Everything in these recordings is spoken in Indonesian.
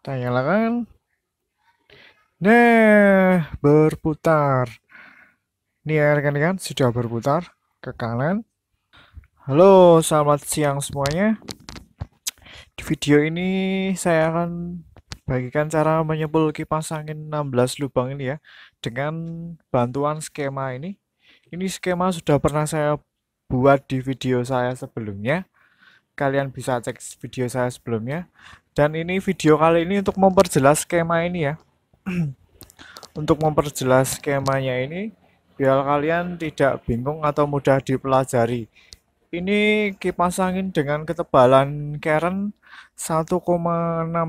Tanyalah kan. Nah, berputar. Ini ya rekan-rekan, sudah berputar ke kanan. Halo, selamat siang semuanya. Di video ini saya akan bagikan cara menyebul kipas angin 16 lubang ini ya dengan bantuan skema ini. Ini skema sudah pernah saya buat di video saya sebelumnya. Kalian bisa cek video saya sebelumnya. Dan ini video kali ini untuk memperjelas skema ini ya. untuk memperjelas skemanya ini biar kalian tidak bingung atau mudah dipelajari. Ini kipas angin dengan ketebalan keren 1,6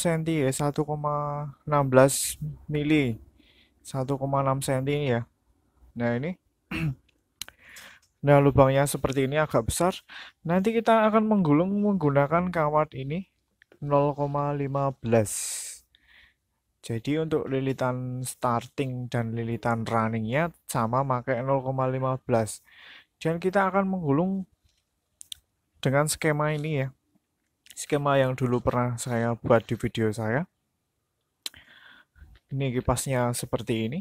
cm ya, 1,16 mili. 1,6 cm ini ya. Nah, ini Nah, lubangnya seperti ini agak besar. Nanti kita akan menggulung menggunakan kawat ini 0,15 jadi untuk lilitan starting dan lilitan runningnya sama pakai 0,15 dan kita akan menggulung dengan skema ini ya skema yang dulu pernah saya buat di video saya ini kipasnya seperti ini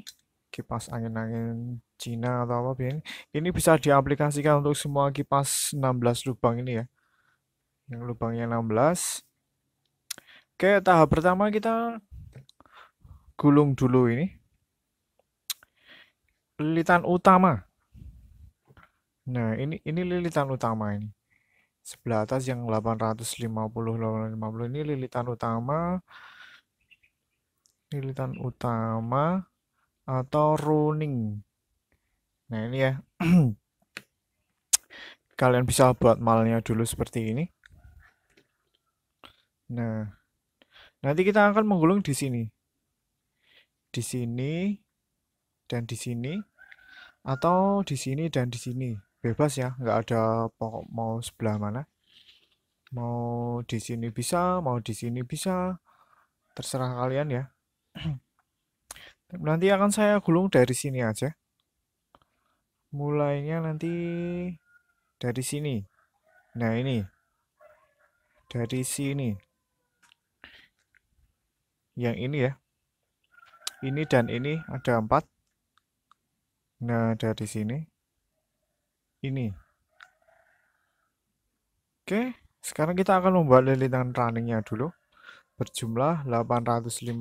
kipas angin-angin Cina atau apa ini ini bisa diaplikasikan untuk semua kipas 16 lubang ini ya yang lubangnya 16 Oke, tahap pertama kita gulung dulu ini. Lilitan utama. Nah, ini ini lilitan utama ini. Sebelah atas yang 850 850 ini lilitan utama. Lilitan utama atau running. Nah, ini ya. Kalian bisa buat malnya dulu seperti ini. Nah, Nanti kita akan menggulung di sini. Di sini dan di sini atau di sini dan di sini. Bebas ya, nggak ada pokok mau sebelah mana. Mau di sini bisa, mau di sini bisa. Terserah kalian ya. nanti akan saya gulung dari sini aja. Mulainya nanti dari sini. Nah, ini. Dari sini yang ini ya ini dan ini ada empat nah dari sini ini oke sekarang kita akan membuat lilitan runningnya dulu berjumlah 850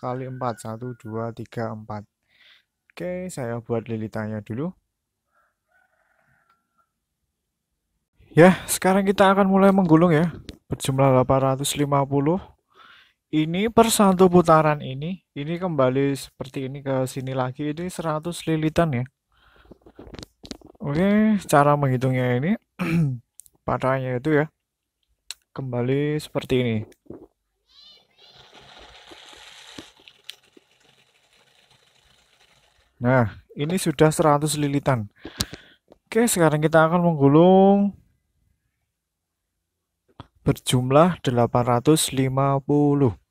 kali 4 1 2 3 4 oke saya buat lilitannya dulu ya sekarang kita akan mulai menggulung ya berjumlah 850 ini per satu putaran ini, ini kembali seperti ini ke sini lagi, ini 100 lilitan ya. Oke, cara menghitungnya ini padanya itu ya. Kembali seperti ini. Nah, ini sudah 100 lilitan. Oke, sekarang kita akan menggulung berjumlah 850.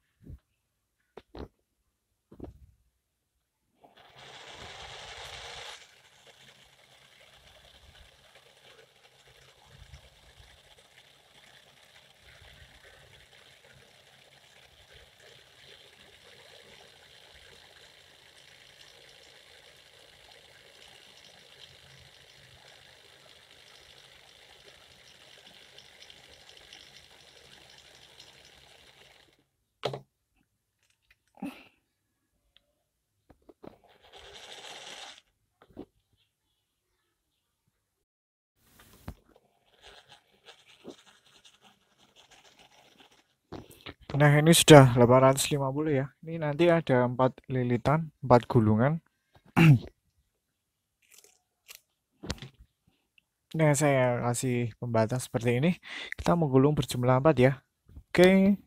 Nah ini sudah 850 ya. Ini nanti ada empat lilitan, empat gulungan. nah saya kasih pembatas seperti ini. Kita menggulung berjumlah empat ya. Oke.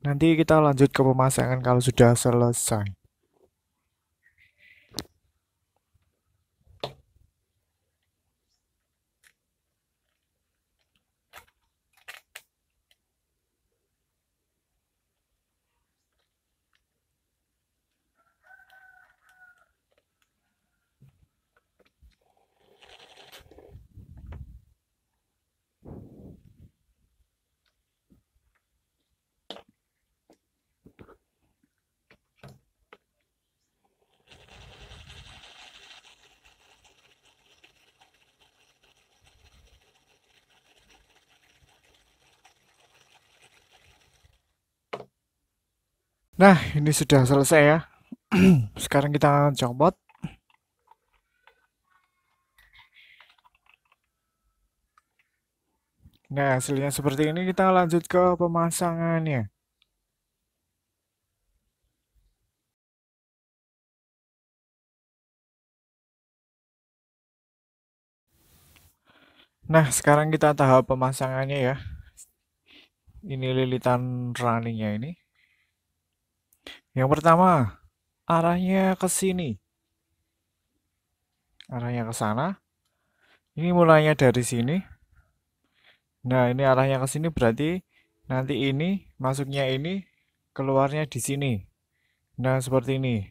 Nanti kita lanjut ke pemasangan kalau sudah selesai. Nah, ini sudah selesai ya. Sekarang kita copot. Nah, hasilnya seperti ini. Kita lanjut ke pemasangannya. Nah, sekarang kita tahap pemasangannya ya. Ini lilitan runningnya ini. Yang pertama, arahnya ke sini. Arahnya ke sana. Ini mulainya dari sini. Nah, ini arahnya ke sini berarti nanti ini masuknya ini keluarnya di sini. Nah, seperti ini.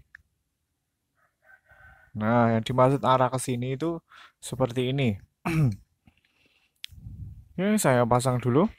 Nah, yang dimaksud arah ke sini itu seperti ini. ini saya pasang dulu.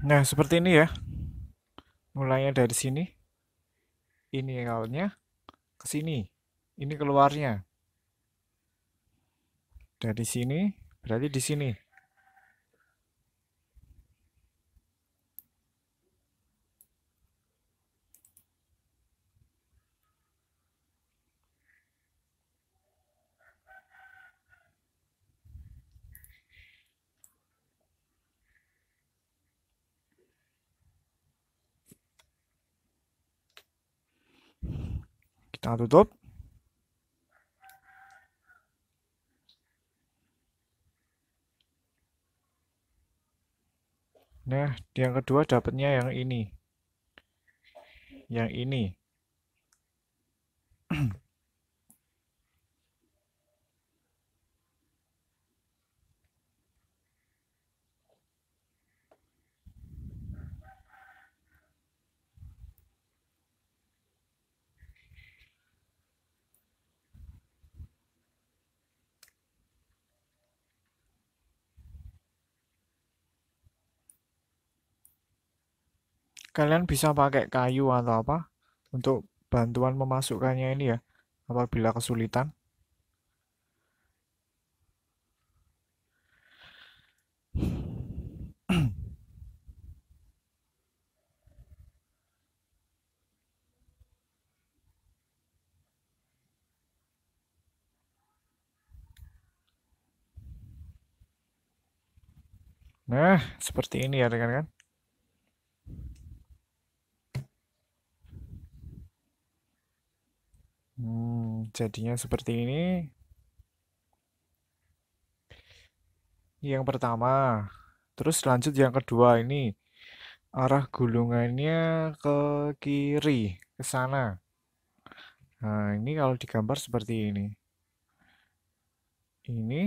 Nah, seperti ini ya. Mulainya dari sini. Ini awalnya ke sini. Ini keluarnya. Dari sini, berarti di sini. kita tutup Nah, yang kedua dapatnya yang ini. Yang ini. kalian bisa pakai kayu atau apa untuk bantuan memasukkannya ini ya apabila kesulitan Nah, seperti ini ya rekan-rekan. jadinya seperti ini. Yang pertama, terus lanjut yang kedua ini. Arah gulungannya ke kiri, ke sana. Nah, ini kalau digambar seperti ini. Ini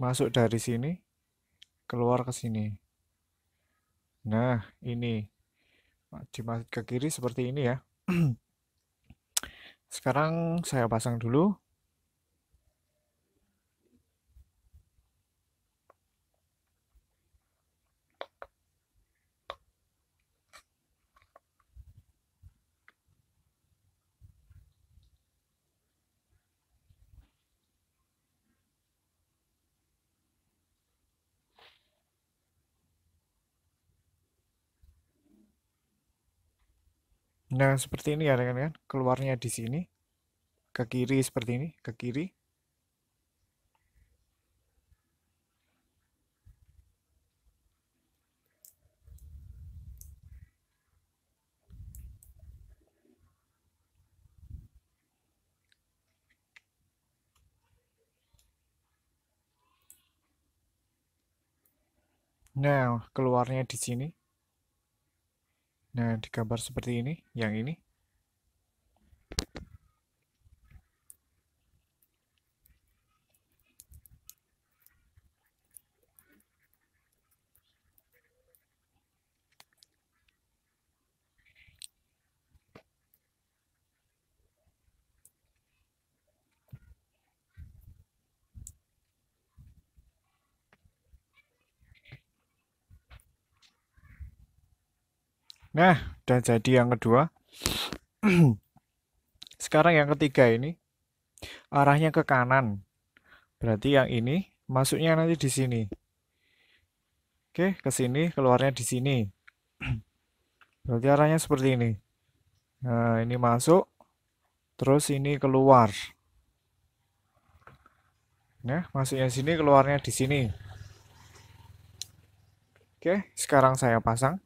masuk dari sini, keluar ke sini. Nah, ini dimasuk ke kiri seperti ini ya. Sekarang saya pasang dulu Nah, seperti ini ya rekan-rekan, keluarnya di sini ke kiri seperti ini, ke kiri. Nah, keluarnya di sini. Nah, di gambar seperti ini, yang ini, Nah, udah jadi yang kedua. Sekarang yang ketiga ini arahnya ke kanan. Berarti yang ini masuknya nanti di sini. Oke, ke sini, keluarnya di sini. Berarti arahnya seperti ini. Nah, ini masuk, terus ini keluar. Nah, masuknya sini, keluarnya di sini. Oke, sekarang saya pasang.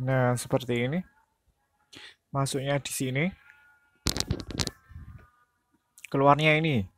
Nah, seperti ini. Masuknya di sini. Keluarnya ini.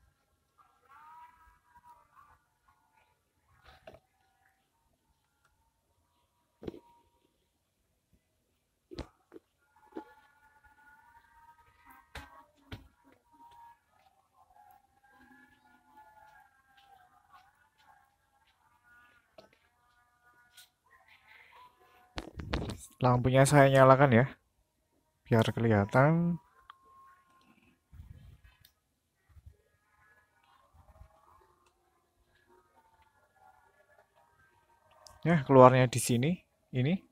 Lampunya saya nyalakan ya, biar kelihatan. Ya, keluarnya di sini, ini.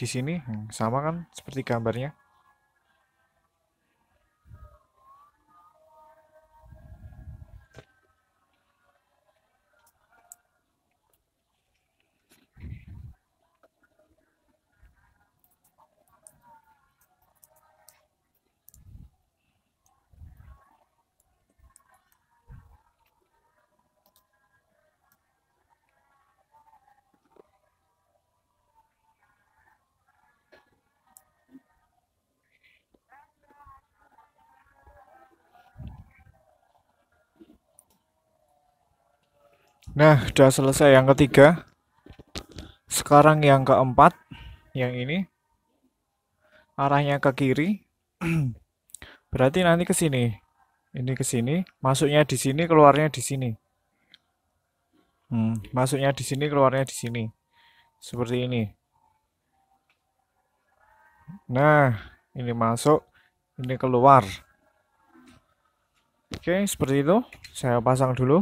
Di sini, hmm, sama kan seperti gambarnya. Nah, sudah selesai yang ketiga. Sekarang yang keempat, yang ini. Arahnya ke kiri. Berarti nanti ke sini. Ini ke sini, masuknya di sini, keluarnya di sini. Hmm, masuknya di sini, keluarnya di sini. Seperti ini. Nah, ini masuk, ini keluar. Oke, seperti itu. Saya pasang dulu.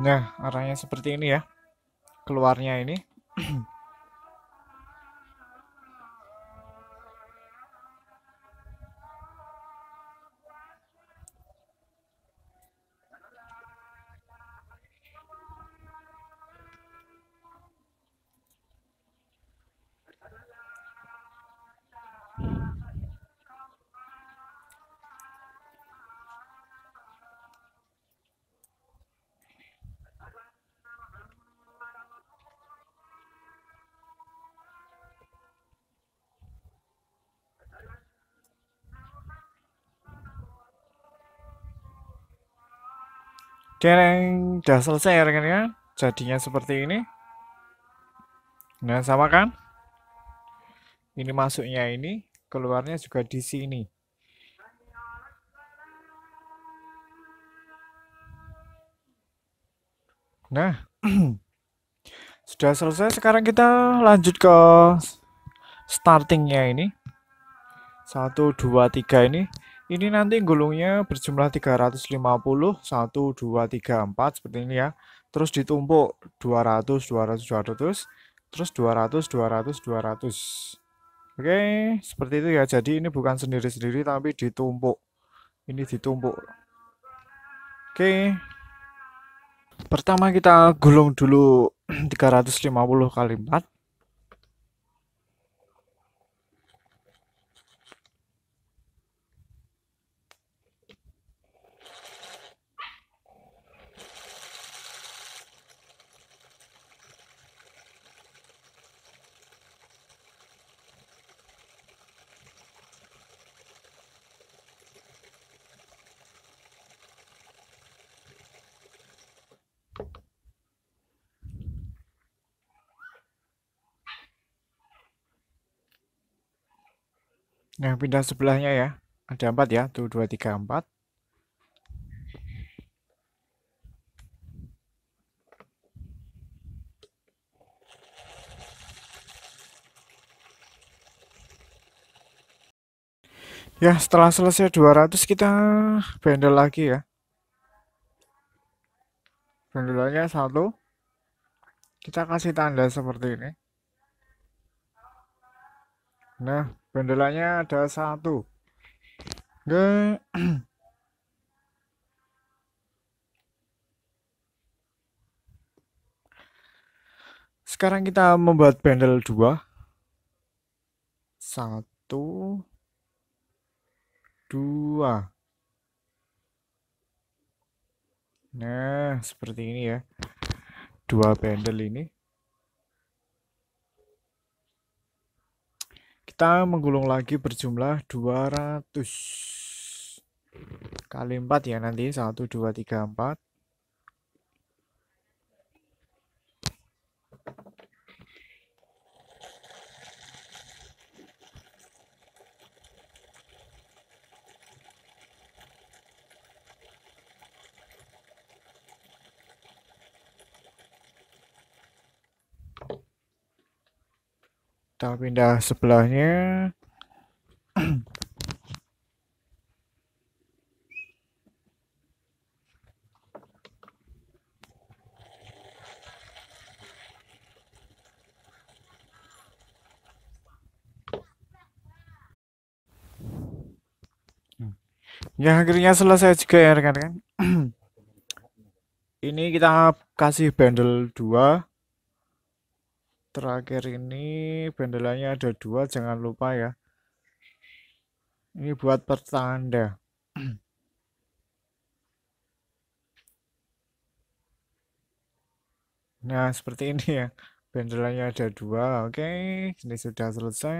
Nah, arahnya seperti ini ya. Keluarnya ini. Dereng, udah selesai ya rekan-rekan. Jadinya seperti ini. Nah, sama kan? Ini masuknya ini, keluarnya juga di sini. Nah, sudah selesai. Sekarang kita lanjut ke startingnya ini. Satu, dua, tiga ini. Ini nanti gulungnya berjumlah 350, 1, 2, 3, 4 seperti ini ya. Terus ditumpuk 200, 200, 200, terus 200, 200, 200. Oke, seperti itu ya. Jadi ini bukan sendiri-sendiri tapi ditumpuk. Ini ditumpuk. Oke. Pertama kita gulung dulu 350 kali 4. Nah, pindah sebelahnya ya. Ada 4 ya. 1, 2, 3, 4. Ya, setelah selesai 200 kita bandel lagi ya. Bendelnya 1. Kita kasih tanda seperti ini. Nah, Bendelanya ada satu. Oke. Sekarang kita membuat bendel dua. Satu. Dua. Nah, seperti ini ya. Dua bendel ini. kita menggulung lagi berjumlah 200 kali 4 ya nanti 1 2 3 4 kita pindah sebelahnya Ya akhirnya selesai juga ya rekan-rekan. Ini kita kasih bundle 2 terakhir ini bendelanya ada dua jangan lupa ya ini buat pertanda nah seperti ini ya bendelanya ada dua oke okay. ini sudah selesai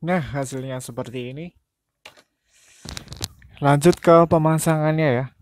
Nah, hasilnya seperti ini. Lanjut ke pemasangannya ya.